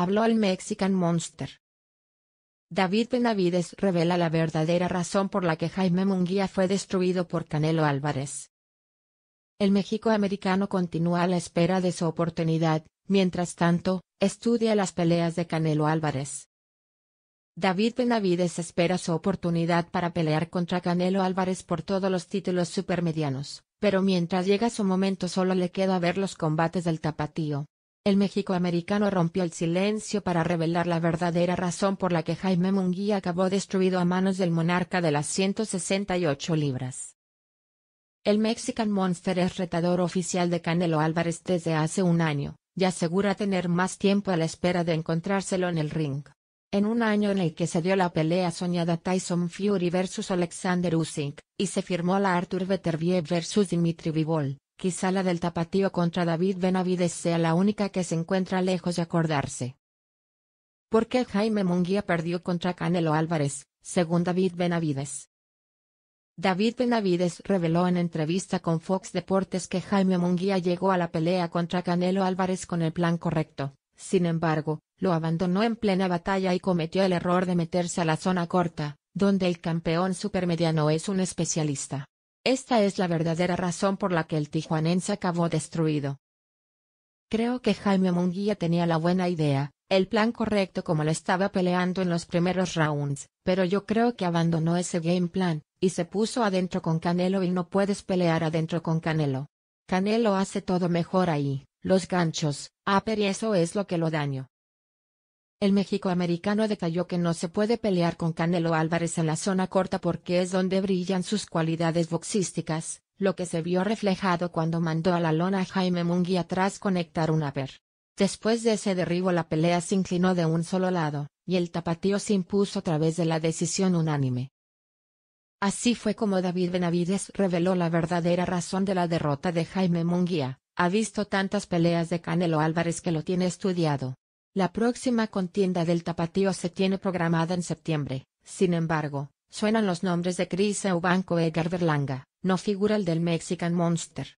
habló al Mexican Monster. David Benavides revela la verdadera razón por la que Jaime Munguía fue destruido por Canelo Álvarez. El México americano continúa a la espera de su oportunidad, mientras tanto, estudia las peleas de Canelo Álvarez. David Benavides espera su oportunidad para pelear contra Canelo Álvarez por todos los títulos supermedianos, pero mientras llega su momento solo le queda ver los combates del tapatío. El méxico-americano rompió el silencio para revelar la verdadera razón por la que Jaime Munguía acabó destruido a manos del monarca de las 168 libras. El Mexican Monster es retador oficial de Canelo Álvarez desde hace un año, y asegura tener más tiempo a la espera de encontrárselo en el ring. En un año en el que se dio la pelea soñada Tyson Fury vs Alexander Usyk, y se firmó la Arthur Beterbiev vs Dimitri Vivol, Quizá la del tapatío contra David Benavides sea la única que se encuentra lejos de acordarse. ¿Por qué Jaime Munguía perdió contra Canelo Álvarez, según David Benavides? David Benavides reveló en entrevista con Fox Deportes que Jaime Munguía llegó a la pelea contra Canelo Álvarez con el plan correcto. Sin embargo, lo abandonó en plena batalla y cometió el error de meterse a la zona corta, donde el campeón supermediano es un especialista. Esta es la verdadera razón por la que el tijuanense acabó destruido. Creo que Jaime Munguía tenía la buena idea, el plan correcto como lo estaba peleando en los primeros rounds, pero yo creo que abandonó ese game plan, y se puso adentro con Canelo y no puedes pelear adentro con Canelo. Canelo hace todo mejor ahí, los ganchos, aper ah, y eso es lo que lo daño. El méxico-americano detalló que no se puede pelear con Canelo Álvarez en la zona corta porque es donde brillan sus cualidades boxísticas, lo que se vio reflejado cuando mandó a la lona a Jaime Munguía tras conectar un haber. Después de ese derribo la pelea se inclinó de un solo lado, y el tapatío se impuso a través de la decisión unánime. Así fue como David Benavides reveló la verdadera razón de la derrota de Jaime Munguía, ha visto tantas peleas de Canelo Álvarez que lo tiene estudiado, la próxima contienda del tapatío se tiene programada en septiembre, sin embargo, suenan los nombres de Chris Eubanco e Edgar Berlanga, no figura el del Mexican Monster.